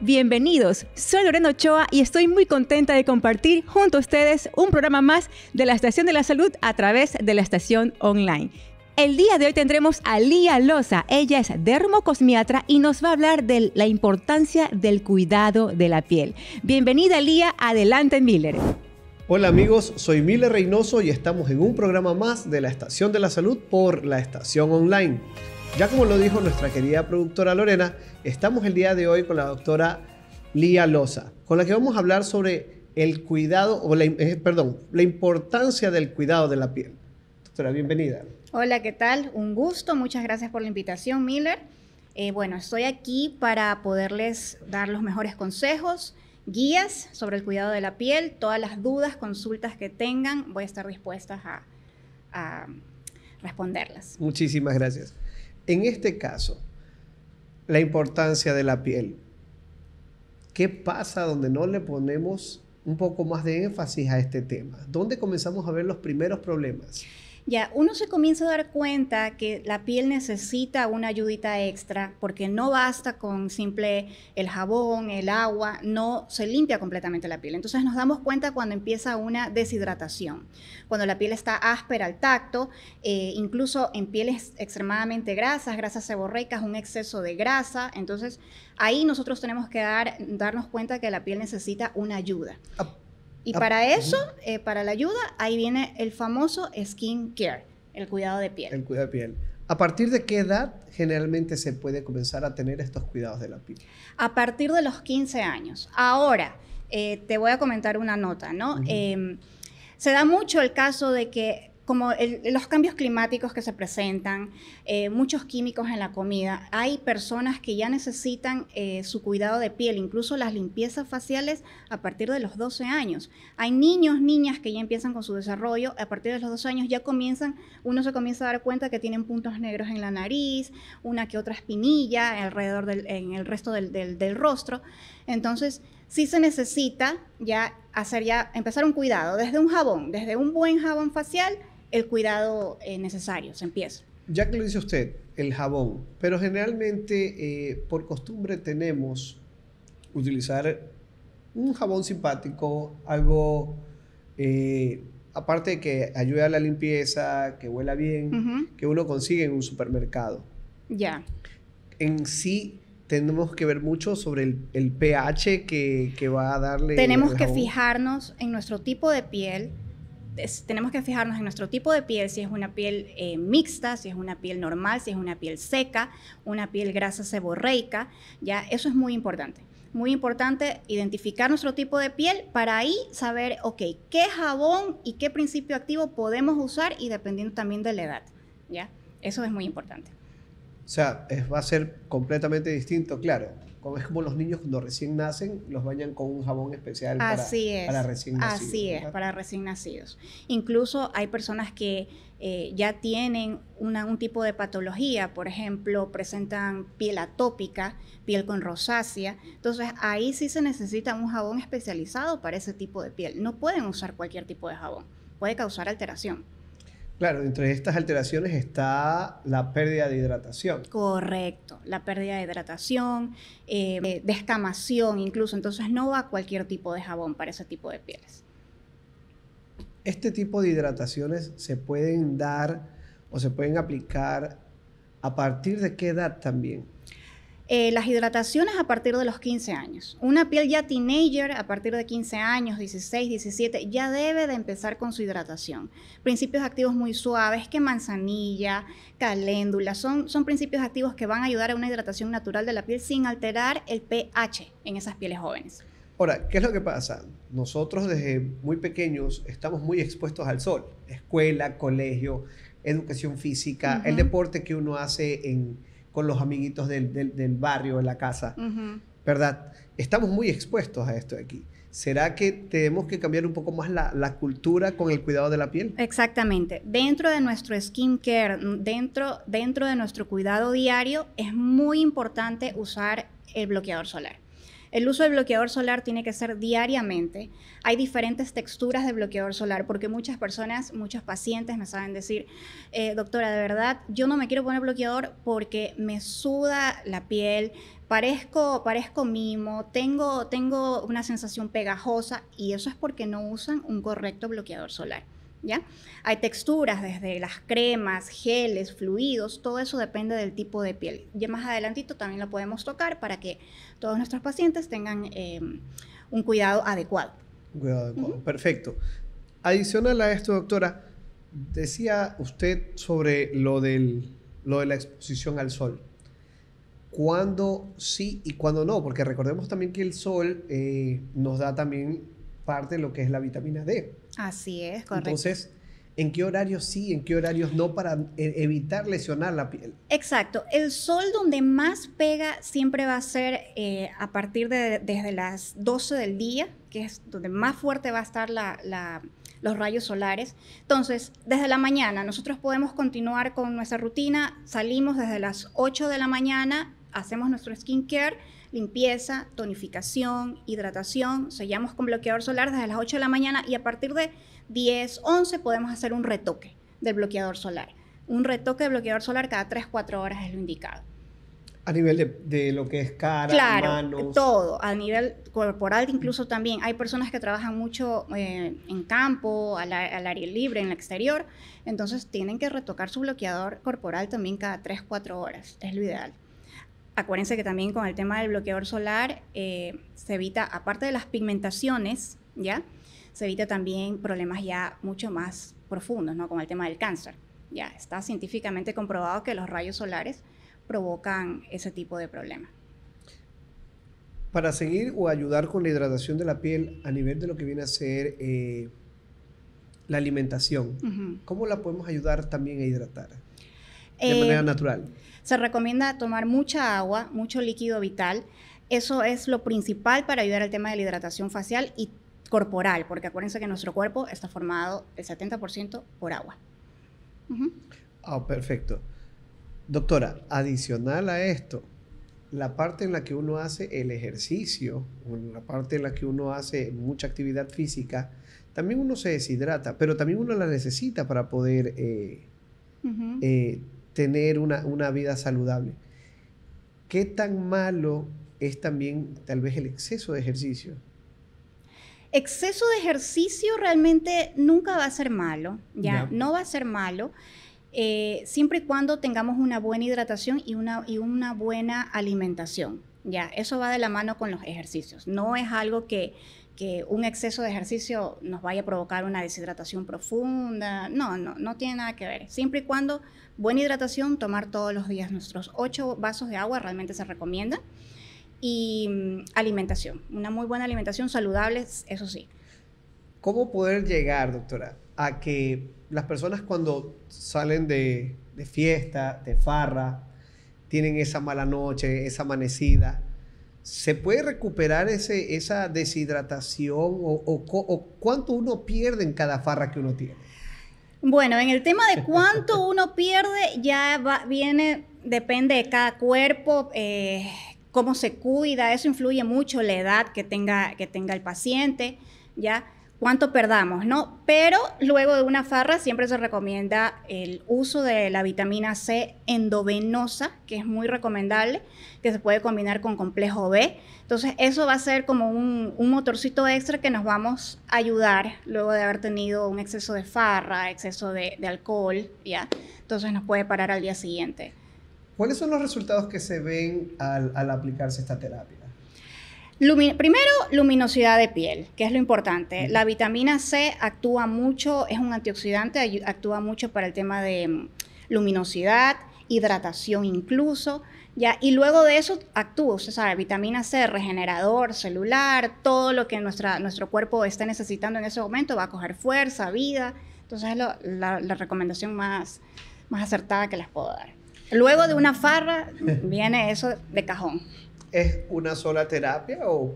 bienvenidos. Soy Lorena Ochoa y estoy muy contenta de compartir junto a ustedes un programa más de la Estación de la Salud a través de la estación online. El día de hoy tendremos a Lía Loza. Ella es dermocosmiatra y nos va a hablar de la importancia del cuidado de la piel. Bienvenida Lía, adelante Miller. Hola amigos, soy Miller Reynoso y estamos en un programa más de la Estación de la Salud por la Estación Online. Ya como lo dijo nuestra querida productora Lorena, estamos el día de hoy con la doctora Lía Loza, con la que vamos a hablar sobre el cuidado, o la, eh, perdón, la importancia del cuidado de la piel. Doctora, bienvenida. Hola, ¿qué tal? Un gusto, muchas gracias por la invitación, Miller. Eh, bueno, estoy aquí para poderles dar los mejores consejos, guías sobre el cuidado de la piel, todas las dudas, consultas que tengan, voy a estar dispuesta a responderlas. Muchísimas gracias. En este caso, la importancia de la piel. ¿Qué pasa donde no le ponemos un poco más de énfasis a este tema? ¿Dónde comenzamos a ver los primeros problemas? Ya, uno se comienza a dar cuenta que la piel necesita una ayudita extra porque no basta con simple el jabón, el agua, no se limpia completamente la piel. Entonces nos damos cuenta cuando empieza una deshidratación, cuando la piel está áspera al tacto, eh, incluso en pieles extremadamente grasas, grasas seborreicas, un exceso de grasa. Entonces ahí nosotros tenemos que dar, darnos cuenta que la piel necesita una ayuda. Ah, y ah, para eso, eh, para la ayuda, ahí viene el famoso skin care, el cuidado de piel. El cuidado de piel. ¿A partir de qué edad generalmente se puede comenzar a tener estos cuidados de la piel? A partir de los 15 años. Ahora, eh, te voy a comentar una nota, ¿no? Em, se da mucho el caso de que como los cambios climáticos que se presentan, eh, muchos químicos en la comida, hay personas que ya necesitan eh, su cuidado de piel, incluso las limpiezas faciales a partir de los 12 años. Hay niños, niñas que ya empiezan con su desarrollo, a partir de los 12 años ya comienzan, uno se comienza a dar cuenta que tienen puntos negros en la nariz, una que otra espinilla alrededor del, en el resto del, del rostro. Entonces, sí se necesita ya hacer ya empezar un cuidado desde un jabón, desde un buen jabón facial el cuidado eh, necesario, se empieza. Ya que lo dice usted, el jabón, pero generalmente eh, por costumbre tenemos utilizar un jabón simpático, algo, eh, aparte de que ayude a la limpieza, que huela bien, que uno consigue en un supermercado. Ya. En sí, tenemos que ver mucho sobre el, pH que, que, va a darle. Tenemos que fijarnos en nuestro tipo de piel, tenemos que fijarnos en nuestro tipo de piel, si es una piel eh, mixta, si es una piel normal, si es una piel seca, una piel grasa seborreica, ya eso es muy importante. Muy importante identificar nuestro tipo de piel para ahí saber, ok, qué jabón y qué principio activo podemos usar y dependiendo también de la edad, ¿ya? Eso es muy importante. O sea, va a ser completamente distinto, claro es como los niños cuando recién nacen, los bañan con un jabón especial para, recién nacidos. Así es, para recién nacidos. Incluso hay personas que eh, ya tienen un tipo de patología, por ejemplo, presentan piel atópica, piel con rosácea. Entonces ahí sí se necesita un jabón especializado para ese tipo de piel. No pueden usar cualquier tipo de jabón, puede causar alteración. Claro, entre estas alteraciones está la pérdida de hidratación. Correcto, la pérdida de hidratación, eh, eh, descamación incluso, entonces no va cualquier tipo de jabón para ese tipo de pieles. Este tipo de hidrataciones se pueden dar o se pueden aplicar a partir de qué edad también. Eh, las hidrataciones a partir de los 15 años. Una piel ya teenager a partir de 15 años, 16, 17, ya debe de empezar con su hidratación. Principios activos muy suaves, que manzanilla, caléndula, son, son principios activos que van a ayudar a una hidratación natural de la piel sin alterar el pH en esas pieles jóvenes. Ahora, ¿qué es lo que pasa? Nosotros desde muy pequeños estamos muy expuestos al sol. Escuela, colegio, educación física, el deporte que uno hace en con los amiguitos del, barrio, en la casa, ¿verdad? Estamos muy expuestos a esto aquí. ¿Será que tenemos que cambiar un poco más la, cultura con el cuidado de la piel? Exactamente. Dentro de nuestro skincare, dentro, dentro de nuestro cuidado diario, es muy importante usar el bloqueador solar. El uso del bloqueador solar tiene que ser diariamente. Hay diferentes texturas de bloqueador solar porque muchas personas, muchos pacientes me saben decir, eh, doctora, de verdad, yo no me quiero poner bloqueador porque me suda la piel, parezco, parezco mimo, tengo, tengo una sensación pegajosa y eso es porque no usan un correcto bloqueador solar. Hay texturas desde las cremas, geles, fluidos, todo eso depende del tipo de piel. Ya más adelantito también lo podemos tocar para que todos nuestros pacientes tengan em, un cuidado adecuado. Cuidado adecuado, perfecto. Adicional a esto, doctora, decía usted sobre lo, de la exposición al sol. ¿Cuándo sí y cuándo no? Porque recordemos también que el sol eh, nos da también parte de lo que es la vitamina D. Así es, correcto. Entonces, ¿En qué horarios sí, en qué horarios no para e-, evitar lesionar la piel? Exacto. El sol donde más pega siempre va a ser eh, a partir de desde las 12 del día, que es donde más fuerte va a estar la, los rayos solares. Entonces, desde la mañana nosotros podemos continuar con nuestra rutina. Salimos desde las 8 de la mañana, hacemos nuestro skincare limpieza, tonificación, hidratación. Sellamos con bloqueador solar desde las 8 de la mañana y a partir de 10, 11 podemos hacer un retoque del bloqueador solar. Un retoque de bloqueador solar cada 3, 4 horas es lo indicado. A nivel de, lo que es cara, claro, manos. todo, a nivel corporal incluso también. Hay personas que trabajan mucho eh, en campo, al, al, aire libre, en el exterior, entonces tienen que retocar su bloqueador corporal también cada 3, 4 horas, es lo ideal acuérdense que también con el tema del bloqueador solar eh, se evita, aparte de las pigmentaciones, ¿ya? Se evita también problemas ya mucho más profundos, ¿no? con el tema del cáncer. Ya está científicamente comprobado que los rayos solares provocan ese tipo de problema Para seguir o ayudar con la hidratación de la piel a nivel de lo que viene a ser eh, la alimentación, ¿cómo la podemos ayudar también a hidratar? De eh, manera natural. Se recomienda tomar mucha agua, mucho líquido vital. Eso es lo principal para ayudar al tema de la hidratación facial y corporal, porque acuérdense que nuestro cuerpo está formado el 70% por agua. Ah, perfecto. Doctora, adicional a esto, la parte en la que uno hace el ejercicio, la parte en la que uno hace mucha actividad física, también uno se deshidrata, pero también uno la necesita para poder eh, tener una, vida saludable. ¿Qué tan malo es también tal vez el exceso de ejercicio? Exceso de ejercicio realmente nunca va a ser malo, ya, no, va a ser malo. Eh, siempre y cuando tengamos una buena hidratación y una, y una buena alimentación. Ya, eso va de la mano con los ejercicios. No es algo que, que un exceso de ejercicio nos vaya a provocar una deshidratación profunda. No, no, no tiene nada que ver. Siempre y cuando buena hidratación, tomar todos los días nuestros ocho vasos de agua realmente se recomienda. Y mm, alimentación, una muy buena alimentación saludable, eso sí. ¿Cómo poder llegar, doctora, a que las personas cuando salen de, de fiesta, de farra, tienen esa mala noche, esa amanecida, ¿Se puede recuperar ese, esa deshidratación o, cuánto uno pierde en cada farra que uno tiene? Bueno, en el tema de cuánto uno pierde, ya va, viene, depende de cada cuerpo, eh, cómo se cuida, eso influye mucho la edad que tenga, que tenga el paciente, ¿ya? cuánto perdamos, ¿no? Pero luego de una farra siempre se recomienda el uso de la vitamina C endovenosa, que es muy recomendable, que se puede combinar con complejo B. Entonces, eso va a ser como un, motorcito extra que nos vamos a ayudar luego de haber tenido un exceso de farra, exceso de, alcohol, ¿ya? Entonces, nos puede parar al día siguiente. ¿Cuáles son los resultados que se ven al aplicarse esta terapia? primero, luminosidad de piel, que es lo importante. La vitamina C actúa mucho, es un antioxidante, actúa mucho para el tema de mm, luminosidad, hidratación incluso. Y luego de eso actúa, usted sabe, vitamina C, regenerador celular, todo lo que nuestro cuerpo está necesitando en ese momento va a coger fuerza, vida. Entonces es la, recomendación más, más acertada que les puedo dar. Luego de una farra viene eso de cajón. ¿Es una sola terapia o,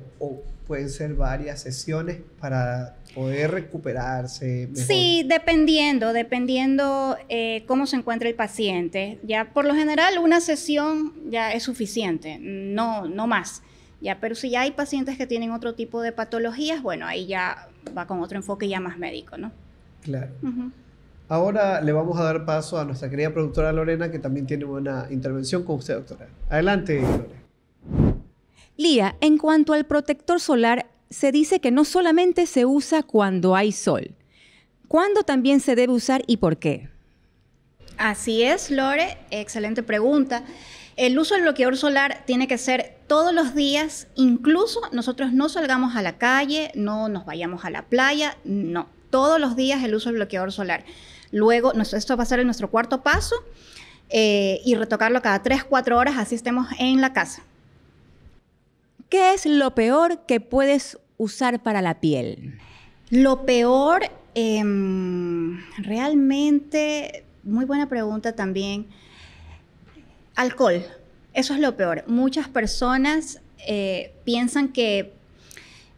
pueden ser varias sesiones para poder recuperarse? Sí, dependiendo, dependiendo eh, cómo se encuentra el paciente. Ya por lo general una sesión ya es suficiente, no, no más. Ya, pero si ya hay pacientes que tienen otro tipo de patologías, bueno, ahí ya va con otro enfoque ya más médico, ¿no? Claro. Ahora le vamos a dar paso a nuestra querida productora Lorena, que también tiene una intervención con usted, doctora. Adelante, Lorena. Lía, en cuanto al protector solar, se dice que no solamente se usa cuando hay sol. ¿Cuándo también se debe usar y por qué? Así es, Lore, excelente pregunta. El uso del bloqueador solar tiene que ser todos los días, incluso nosotros no salgamos a la calle, no nos vayamos a la playa, no, todos los días el uso del bloqueador solar. Luego, esto va a ser nuestro cuarto paso eh, y retocarlo cada 3, 4 horas, así estemos en la casa. ¿Qué es lo peor que puedes usar para la piel? Lo peor, em, realmente, muy buena pregunta también. Alcohol, eso es lo peor. Muchas personas eh, piensan que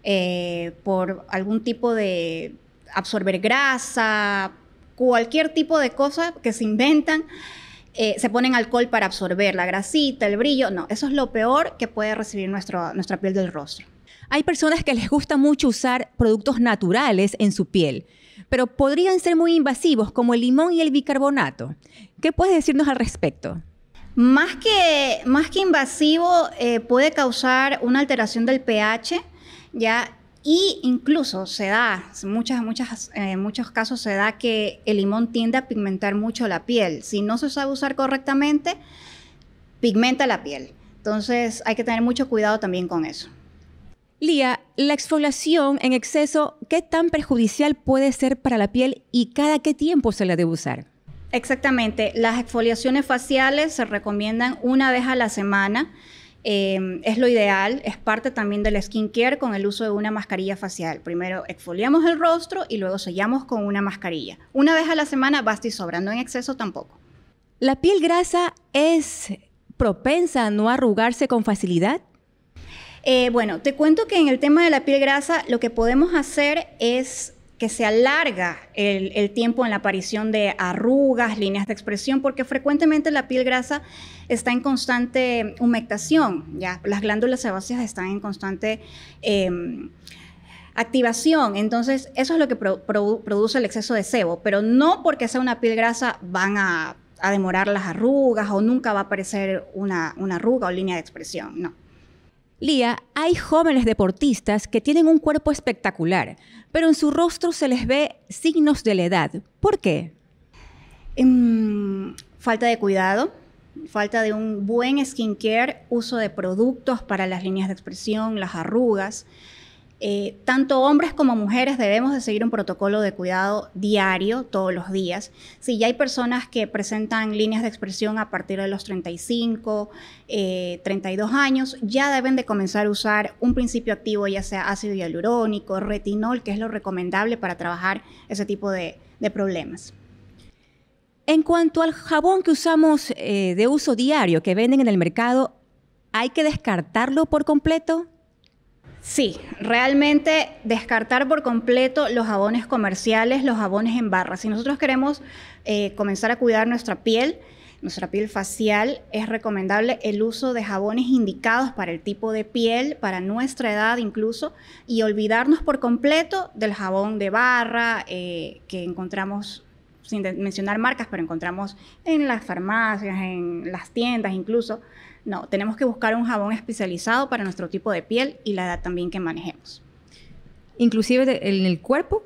eh, por algún tipo de absorber grasa, cualquier tipo de cosa que se inventan, eh, se ponen alcohol para absorber la grasita, el brillo. No, eso es lo peor que puede recibir nuestra piel del rostro. Hay personas que les gusta mucho usar productos naturales en su piel, pero podrían ser muy invasivos como el limón y el bicarbonato. ¿Qué puedes decirnos al respecto? Más que, más que invasivo, eh, puede causar una alteración del pH, ya y incluso se da, muchas, muchas, en eh, muchos casos se da que el limón tiende a pigmentar mucho la piel. Si no se sabe usar correctamente, pigmenta la piel. Entonces hay que tener mucho cuidado también con eso. Lía, la exfoliación en exceso, ¿qué tan perjudicial puede ser para la piel y cada qué tiempo se la debe usar? Exactamente, las exfoliaciones faciales se recomiendan una vez a la semana Em, es lo ideal, es parte también del skincare con el uso de una mascarilla facial. Primero exfoliamos el rostro y luego sellamos con una mascarilla. Una vez a la semana basta y sobra, no en exceso tampoco. ¿La piel grasa es propensa a no arrugarse con facilidad? Eh, bueno, te cuento que en el tema de la piel grasa lo que podemos hacer es que se alarga el tiempo en la aparición de arrugas, líneas de expresión, porque frecuentemente la piel grasa está en constante humectación, ¿ya? Las glándulas sebáceas están en constante... Em, activación. Entonces, eso es lo que produce el exceso de sebo, pero no porque sea una piel grasa van a, demorar las arrugas o nunca va a aparecer una, arruga o línea de expresión, no. Lía, hay jóvenes deportistas que tienen un cuerpo espectacular, pero en su rostro se les ve signos de la edad. ¿Por qué? Em, falta de cuidado, falta de un buen skincare, uso de productos para las líneas de expresión, las arrugas. Eh, tanto hombres como mujeres debemos de seguir un protocolo de cuidado diario, todos los días. Si ya hay personas que presentan líneas de expresión a partir de los 35, 32 eh, años, ya deben de comenzar a usar un principio activo, ya sea ácido hialurónico, retinol, que es lo recomendable para trabajar ese tipo de problemas. En cuanto al jabón que usamos eh, de uso diario que venden en el mercado, ¿hay que descartarlo por completo? Sí, realmente descartar por completo los jabones comerciales, los jabones en barra. Si nosotros queremos eh, comenzar a cuidar nuestra piel, nuestra piel facial, es recomendable el uso de jabones indicados para el tipo de piel, para nuestra edad incluso, y olvidarnos por completo del jabón de barra eh, que encontramos sin mencionar marcas, pero encontramos en las farmacias, en las tiendas incluso. No, tenemos que buscar un jabón especializado para nuestro tipo de piel y la edad también que manejemos. Inclusive en el cuerpo,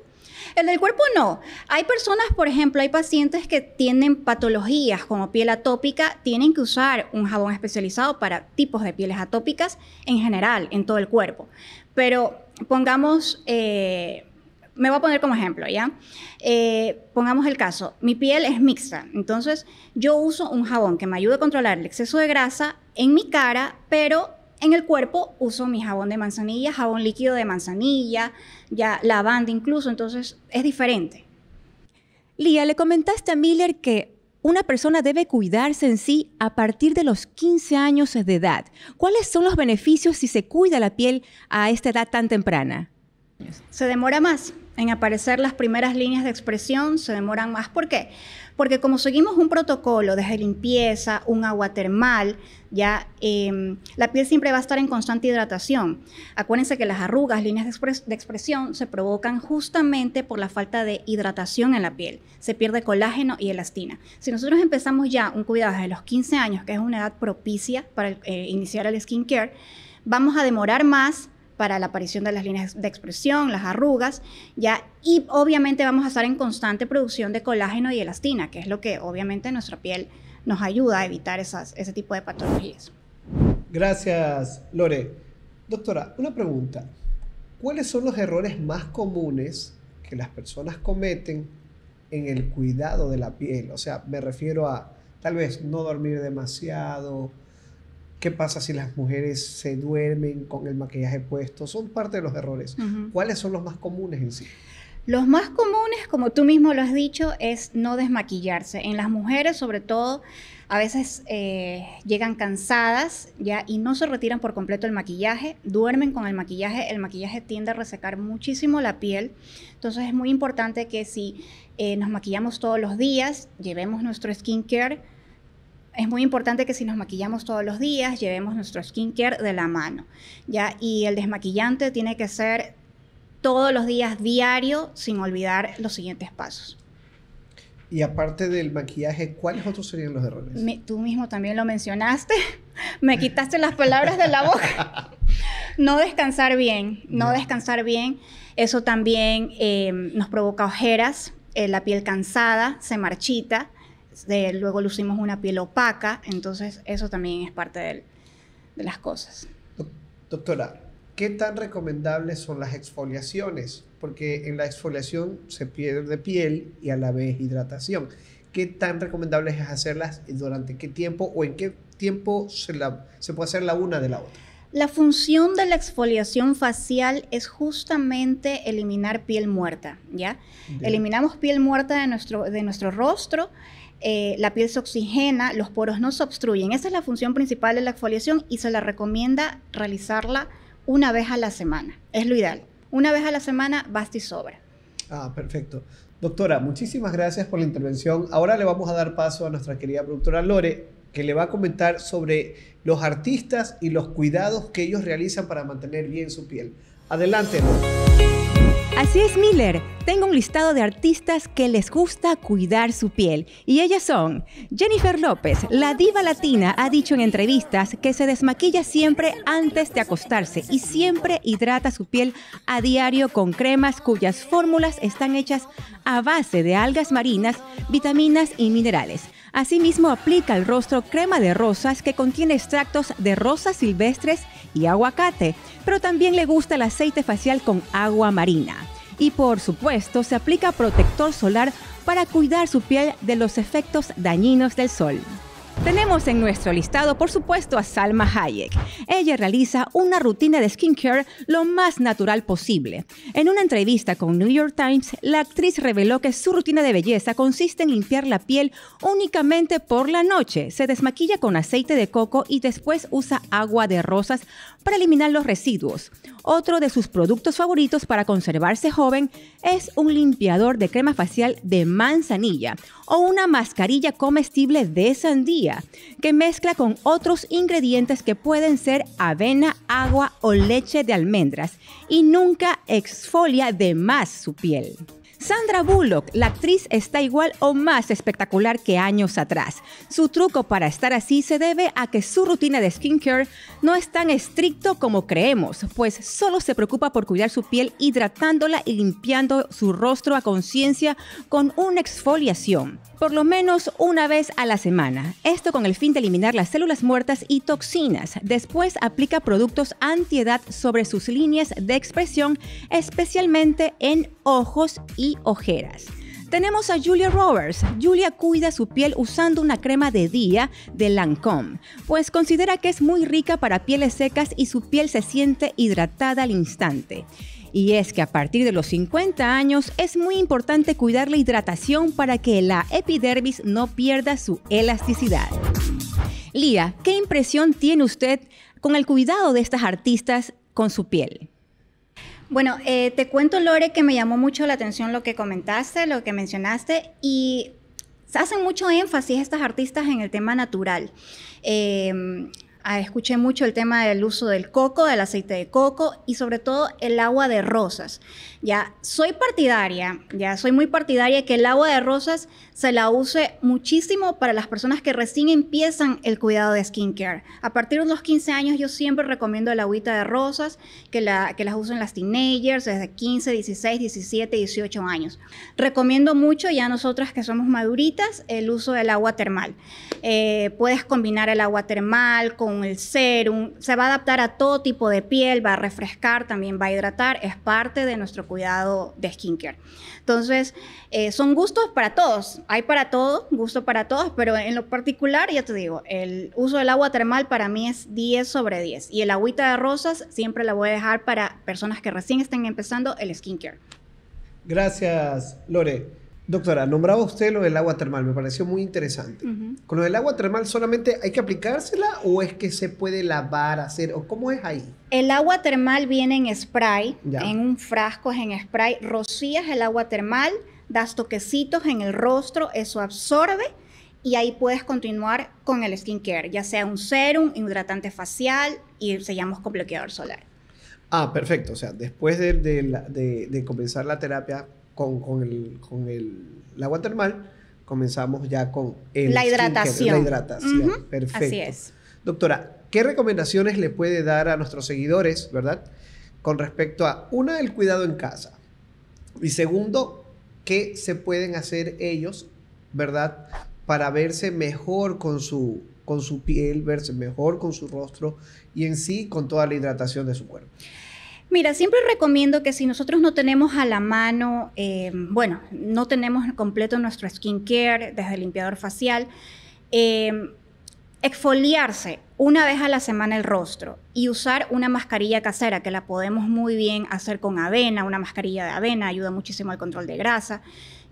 el del cuerpo no. Hay personas, por ejemplo, hay pacientes que tienen patologías como piel atópica, tienen que usar un jabón especializado para tipos de pieles atópicas en general, en todo el cuerpo. Pero pongamos eh, me voy a poner como ejemplo, ¿ya? Eh, pongamos el caso, mi piel es mixta, entonces yo uso un jabón que me ayuda a controlar el exceso de grasa en mi cara, pero en el cuerpo uso mi jabón de manzanilla, jabón líquido de manzanilla, ya lavanda incluso, entonces es diferente. Lía, le comentaste a Miller que una persona debe cuidarse en sí a partir de los 15 años de edad. ¿Cuáles son los beneficios si se cuida la piel a esta edad tan temprana? Se demora más en aparecer las primeras líneas de expresión, se demoran más. ¿Por qué? Porque como seguimos un protocolo desde limpieza, un agua termal, ya em, la piel siempre va a estar en constante hidratación. Acuérdense que las arrugas, líneas de, expresión, se provocan justamente por la falta de hidratación en la piel. Se pierde colágeno y elastina. Si nosotros empezamos ya un cuidado desde los 15 años, que es una edad propicia para eh, iniciar el skincare, vamos a demorar más para la aparición de las líneas de expresión, las arrugas, ya, y obviamente vamos a estar en constante producción de colágeno y elastina, que es lo que obviamente nuestra piel nos ayuda a evitar ese tipo de patologías. Gracias, Lore. Doctora, una pregunta. ¿Cuáles son los errores más comunes que las personas cometen en el cuidado de la piel? O sea, me refiero a tal vez no dormir demasiado, ¿Qué pasa si las mujeres se duermen con el maquillaje puesto? Son parte de los errores. ¿Cuáles son los más comunes en sí? Los más comunes, como tú mismo lo has dicho, es no desmaquillarse. En las mujeres, sobre todo, a veces eh, llegan cansadas ya y no se retiran por completo el maquillaje, duermen con el maquillaje, el maquillaje tiende a resecar muchísimo la piel. Entonces es muy importante que si eh, nos maquillamos todos los días, llevemos nuestro skincare es muy importante que si nos maquillamos todos los días, llevemos nuestro skincare de la mano, ¿ya? Y el desmaquillante tiene que ser todos los días, diario, sin olvidar los siguientes pasos. Y aparte del maquillaje, ¿cuáles otros serían los errores? tú mismo también lo mencionaste. Me quitaste las palabras de la boca. No descansar bien, no descansar bien. Eso también eh, nos provoca ojeras, eh, la piel cansada, se marchita luego lucimos una piel opaca, entonces eso también es parte de las cosas. Doctora, ¿qué tan recomendables son las exfoliaciones? Porque en la exfoliación se pierde piel y a la vez hidratación. ¿Qué tan recomendables es hacerlas y durante qué tiempo o en qué tiempo se, la, se puede hacer la una de la otra? La función de la exfoliación facial es justamente eliminar piel muerta, ¿ya? Eliminamos piel muerta de nuestro, de nuestro rostro eh, la piel se oxigena, los poros no se obstruyen. Esa es la función principal de la exfoliación y se la recomienda realizarla una vez a la semana. Es lo ideal. Una vez a la semana basta y sobra. Ah, perfecto. Doctora, muchísimas gracias por la intervención. Ahora le vamos a dar paso a nuestra querida productora Lore, que le va a comentar sobre los artistas y los cuidados que ellos realizan para mantener bien su piel. Adelante. Así es, Miller. Tengo un listado de artistas que les gusta cuidar su piel. Y ellas son Jennifer López, la diva latina, ha dicho en entrevistas que se desmaquilla siempre antes de acostarse y siempre hidrata su piel a diario con cremas cuyas fórmulas están hechas a base de algas marinas, vitaminas y minerales. Asimismo, aplica al rostro crema de rosas que contiene extractos de rosas silvestres y aguacate, pero también le gusta el aceite facial con agua marina. Y por supuesto, se aplica protector solar para cuidar su piel de los efectos dañinos del sol. Tenemos en nuestro listado, por supuesto, a Salma Hayek. Ella realiza una rutina de skincare lo más natural posible. En una entrevista con New York Times, la actriz reveló que su rutina de belleza consiste en limpiar la piel únicamente por la noche. Se desmaquilla con aceite de coco y después usa agua de rosas para eliminar los residuos. Otro de sus productos favoritos para conservarse joven es un limpiador de crema facial de manzanilla o una mascarilla comestible de sandía que mezcla con otros ingredientes que pueden ser avena, agua o leche de almendras y nunca exfolia de más su piel. Sandra Bullock, la actriz, está igual o más espectacular que años atrás. Su truco para estar así se debe a que su rutina de skincare no es tan estricto como creemos, pues solo se preocupa por cuidar su piel hidratándola y limpiando su rostro a conciencia con una exfoliación, por lo menos una vez a la semana. Esto con el fin de eliminar las células muertas y toxinas. Después aplica productos antiedad sobre sus líneas de expresión, especialmente en ojos y ojeras. Tenemos a Julia Roberts. Julia cuida su piel usando una crema de día de Lancôme, pues considera que es muy rica para pieles secas y su piel se siente hidratada al instante. Y es que a partir de los 50 años es muy importante cuidar la hidratación para que la epidermis no pierda su elasticidad. Lía, ¿qué impresión tiene usted con el cuidado de estas artistas con su piel? Bueno, eh, te cuento, Lore, que me llamó mucho la atención lo que comentaste, lo que mencionaste, y hacen mucho énfasis estas artistas en el tema natural. Em, ah, escuché mucho el tema del uso del coco, del aceite de coco y sobre todo el agua de rosas. Ya soy partidaria, ya soy muy partidaria que el agua de rosas se la use muchísimo para las personas que recién empiezan el cuidado de skincare. A partir de los 15 años yo siempre recomiendo el agüita de rosas, que, la, que las usen las teenagers desde 15, 16, 17, 18 años. Recomiendo mucho ya nosotras que somos maduritas el uso del agua termal. Eh, puedes combinar el agua termal con el serum, se va a adaptar a todo tipo de piel, va a refrescar, también va a hidratar, es parte de nuestro cuidado de skincare. Entonces, eh, son gustos para todos, hay para todos, gusto para todos, pero en lo particular, ya te digo, el uso del agua termal para mí es 10 sobre 10 y el agüita de rosas siempre la voy a dejar para personas que recién estén empezando el skincare. Gracias, Lore. Doctora, nombraba usted lo del agua termal, me pareció muy interesante. ¿Con lo del agua termal solamente hay que aplicársela o es que se puede lavar, hacer, o cómo es ahí? El agua termal viene en spray, en un frasco, es en spray, rocías el agua termal, das toquecitos en el rostro, eso absorbe y ahí puedes continuar con el skincare, ya sea un serum, hidratante facial y sellamos con bloqueador solar. Ah, perfecto, o sea, después de, de comenzar la terapia con, el, con el, agua termal, comenzamos ya con la hidratación. la hidratación, perfecto. Así es. Doctora, ¿qué recomendaciones le puede dar a nuestros seguidores, verdad? Con respecto a, una, el cuidado en casa. Y segundo, ¿qué se pueden hacer ellos, verdad? Para verse mejor con su, con su piel, verse mejor con su rostro y en sí con toda la hidratación de su cuerpo. Mira, siempre recomiendo que si nosotros no tenemos a la mano, eh, bueno, no tenemos completo nuestro skincare desde el limpiador facial, eh, exfoliarse una vez a la semana el rostro y usar una mascarilla casera que la podemos muy bien hacer con avena, una mascarilla de avena ayuda muchísimo al control de grasa,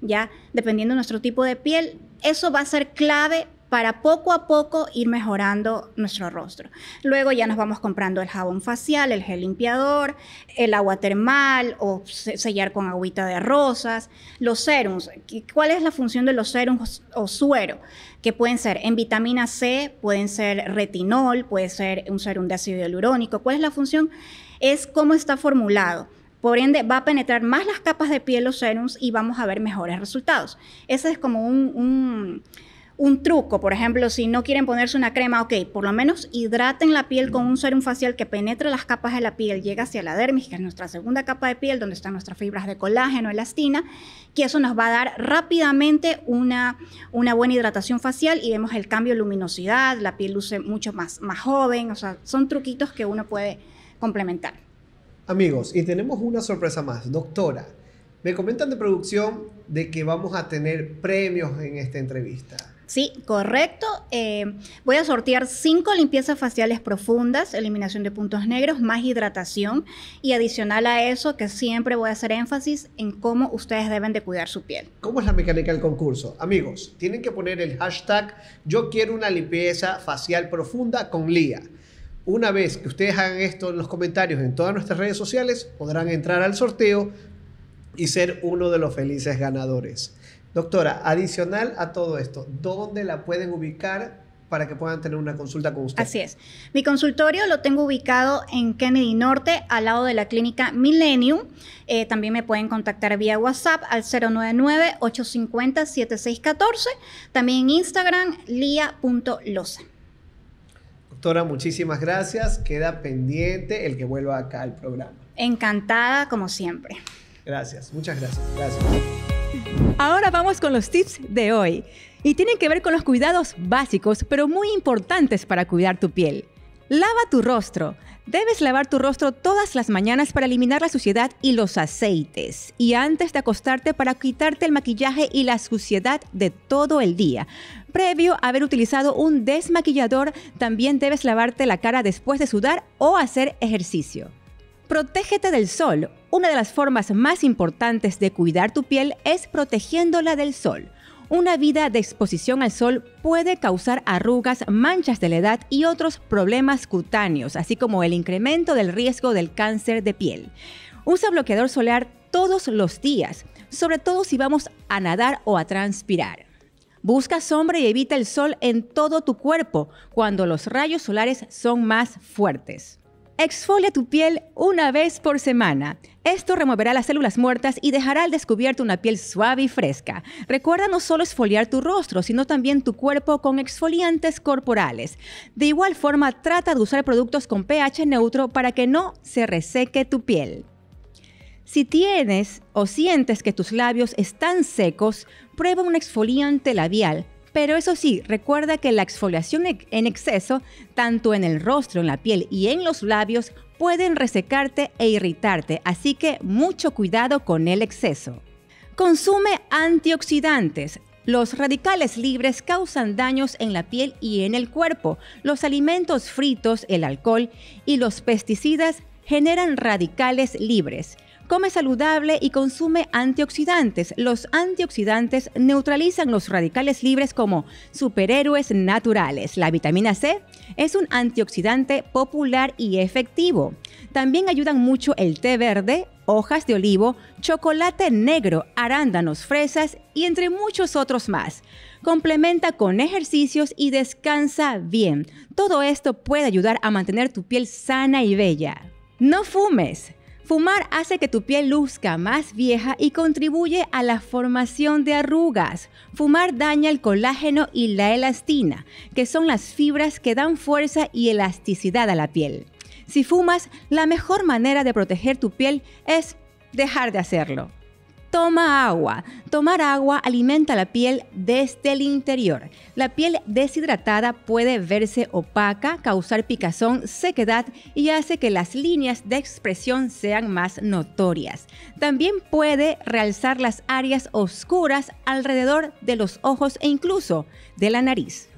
ya dependiendo de nuestro tipo de piel, eso va a ser clave para poco a poco ir mejorando nuestro rostro. Luego ya nos vamos comprando el jabón facial, el gel limpiador, el agua termal o sellar con agüita de rosas, los serums. ¿Cuál es la función de los serums o suero? Que pueden ser en vitamina C, pueden ser retinol, puede ser un serum de ácido hialurónico. ¿Cuál es la función? Es cómo está formulado. Por ende, va a penetrar más las capas de piel los serums y vamos a ver mejores resultados. Ese es como un, un un truco, por ejemplo, si no quieren ponerse una crema, ok, por lo menos hidraten la piel con un serum facial que penetre las capas de la piel, llega hacia la dermis, que es nuestra segunda capa de piel, donde están nuestras fibras de colágeno, elastina, que eso nos va a dar rápidamente una, buena hidratación facial y vemos el cambio de luminosidad, la piel luce mucho más, más joven, o sea, son truquitos que uno puede complementar. Amigos, y tenemos una sorpresa más, doctora. Me comentan de producción de que vamos a tener premios en esta entrevista. Sí, correcto. Eh, voy a sortear cinco limpiezas faciales profundas, eliminación de puntos negros, más hidratación y adicional a eso que siempre voy a hacer énfasis en cómo ustedes deben de cuidar su piel. ¿Cómo es la mecánica del concurso? Amigos, tienen que poner el hashtag yo quiero una limpieza facial profunda con LIA. Una vez que ustedes hagan esto en los comentarios en todas nuestras redes sociales, podrán entrar al sorteo y ser uno de los felices ganadores. Doctora, adicional a todo esto, ¿dónde la pueden ubicar para que puedan tener una consulta con usted? Así es. Mi consultorio lo tengo ubicado en Kennedy Norte, al lado de la clínica Millennium. Eh, también me pueden contactar vía WhatsApp al 099-850-7614. También en Instagram, lia.loza. Doctora, muchísimas gracias. Queda pendiente el que vuelva acá al programa. Encantada, como siempre. Gracias, muchas gracias. Ahora vamos con los tips de hoy. Y tienen que ver con los cuidados básicos, pero muy importantes para cuidar tu piel. Lava tu rostro. Debes lavar tu rostro todas las mañanas para eliminar la suciedad y los aceites. Y antes de acostarte para quitarte el maquillaje y la suciedad de todo el día. Previo a haber utilizado un desmaquillador, también debes lavarte la cara después de sudar o hacer ejercicio. Protégete del sol. Una de las formas más importantes de cuidar tu piel es protegiéndola del sol. Una vida de exposición al sol puede causar arrugas, manchas de la edad y otros problemas cutáneos, así como el incremento del riesgo del cáncer de piel. Usa bloqueador solar todos los días, sobre todo si vamos a nadar o a transpirar. Busca sombra y evita el sol en todo tu cuerpo cuando los rayos solares son más fuertes. Exfolia tu piel una vez por semana. Esto removerá las células muertas y dejará al descubierto una piel suave y fresca. Recuerda no solo exfoliar tu rostro, sino también tu cuerpo con exfoliantes corporales. De igual forma, trata de usar productos con pH neutro para que no se reseque tu piel. Si tienes o sientes que tus labios están secos, prueba un exfoliante labial pero eso sí, recuerda que la exfoliación en exceso, tanto en el rostro, en la piel y en los labios, pueden resecarte e irritarte, así que mucho cuidado con el exceso. Consume antioxidantes. Los radicales libres causan daños en la piel y en el cuerpo. Los alimentos fritos, el alcohol y los pesticidas generan radicales libres. Come saludable y consume antioxidantes. Los antioxidantes neutralizan los radicales libres como superhéroes naturales. La vitamina C es un antioxidante popular y efectivo. También ayudan mucho el té verde, hojas de olivo, chocolate negro, arándanos, fresas y entre muchos otros más. Complementa con ejercicios y descansa bien. Todo esto puede ayudar a mantener tu piel sana y bella. No fumes. Fumar hace que tu piel luzca más vieja y contribuye a la formación de arrugas. Fumar daña el colágeno y la elastina, que son las fibras que dan fuerza y elasticidad a la piel. Si fumas, la mejor manera de proteger tu piel es dejar de hacerlo. Toma agua. Tomar agua alimenta la piel desde el interior. La piel deshidratada puede verse opaca, causar picazón, sequedad y hace que las líneas de expresión sean más notorias. También puede realzar las áreas oscuras alrededor de los ojos e incluso de la nariz.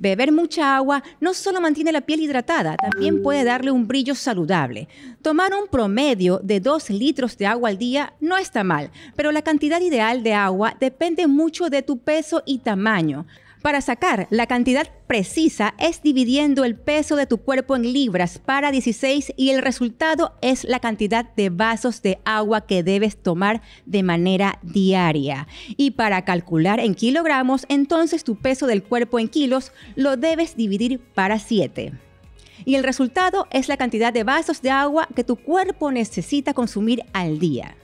Beber mucha agua no solo mantiene la piel hidratada, también puede darle un brillo saludable. Tomar un promedio de 2 litros de agua al día no está mal, pero la cantidad ideal de agua depende mucho de tu peso y tamaño. Para sacar la cantidad precisa es dividiendo el peso de tu cuerpo en libras para 16 y el resultado es la cantidad de vasos de agua que debes tomar de manera diaria. Y para calcular en kilogramos, entonces tu peso del cuerpo en kilos lo debes dividir para 7 y el resultado es la cantidad de vasos de agua que tu cuerpo necesita consumir al día.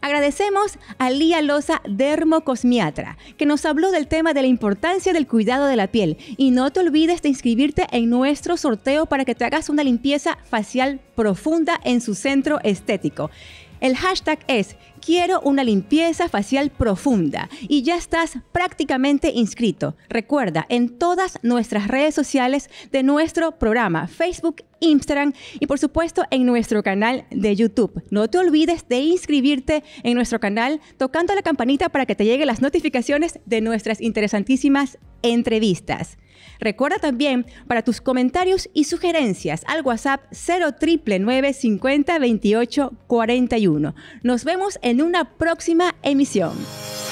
Agradecemos a Lía Loza Dermocosmiatra, que nos habló del tema de la importancia del cuidado de la piel. Y no te olvides de inscribirte en nuestro sorteo para que te hagas una limpieza facial profunda en su centro estético. El hashtag es quiero una limpieza facial profunda y ya estás prácticamente inscrito. Recuerda, en todas nuestras redes sociales de nuestro programa, Facebook, Instagram y por supuesto en nuestro canal de YouTube. No te olvides de inscribirte en nuestro canal tocando la campanita para que te lleguen las notificaciones de nuestras interesantísimas entrevistas. Recuerda también para tus comentarios y sugerencias al WhatsApp 41. Nos vemos en una próxima emisión.